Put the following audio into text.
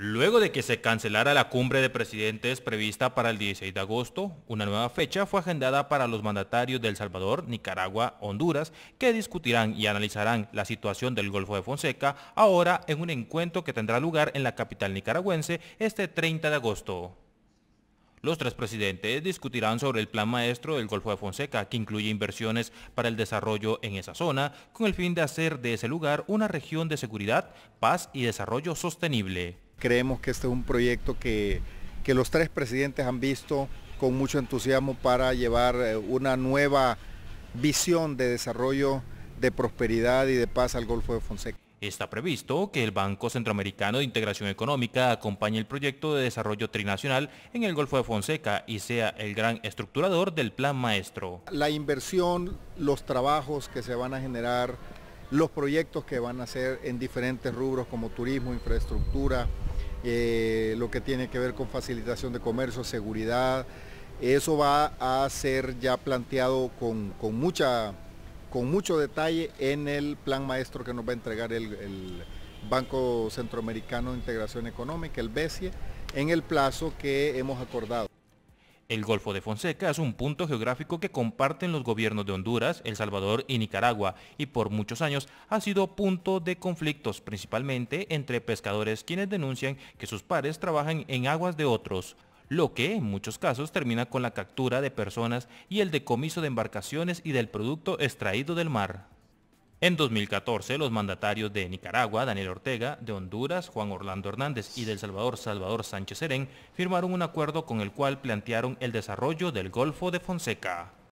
Luego de que se cancelara la cumbre de presidentes prevista para el 16 de agosto, una nueva fecha fue agendada para los mandatarios de El Salvador, Nicaragua, Honduras, que discutirán y analizarán la situación del Golfo de Fonseca ahora en un encuentro que tendrá lugar en la capital nicaragüense este 30 de agosto. Los tres presidentes discutirán sobre el plan maestro del Golfo de Fonseca, que incluye inversiones para el desarrollo en esa zona, con el fin de hacer de ese lugar una región de seguridad, paz y desarrollo sostenible. Creemos que este es un proyecto que, los tres presidentes han visto con mucho entusiasmo para llevar eh, una nueva visión de desarrollo, de prosperidad y de paz al Golfo de Fonseca. Está previsto que el Banco Centroamericano de Integración Económica acompañe el proyecto de desarrollo trinacional en el Golfo de Fonseca y sea el gran estructurador del plan maestro. La inversión, los trabajos que se van a generar, los proyectos que van a hacer en diferentes rubros como turismo, infraestructura, eh, lo que tiene que ver con facilitación de comercio, seguridad. Eso va a ser ya planteado con, mucha, con mucho detalle en el plan maestro que nos va a entregar el, el Banco Centroamericano de Integración Económica, el BESIE, en el plazo que hemos acordado. El Golfo de Fonseca es un punto geográfico que comparten los gobiernos de Honduras, El Salvador y Nicaragua y por muchos años ha sido punto de conflictos principalmente entre pescadores quienes denuncian que sus pares trabajan en aguas de otros lo que en muchos casos termina con la captura de personas y el decomiso de embarcaciones y del producto extraído del mar. En 2014, los mandatarios de Nicaragua, Daniel Ortega, de Honduras, Juan Orlando Hernández y del Salvador, Salvador Sánchez Serén, firmaron un acuerdo con el cual plantearon el desarrollo del Golfo de Fonseca.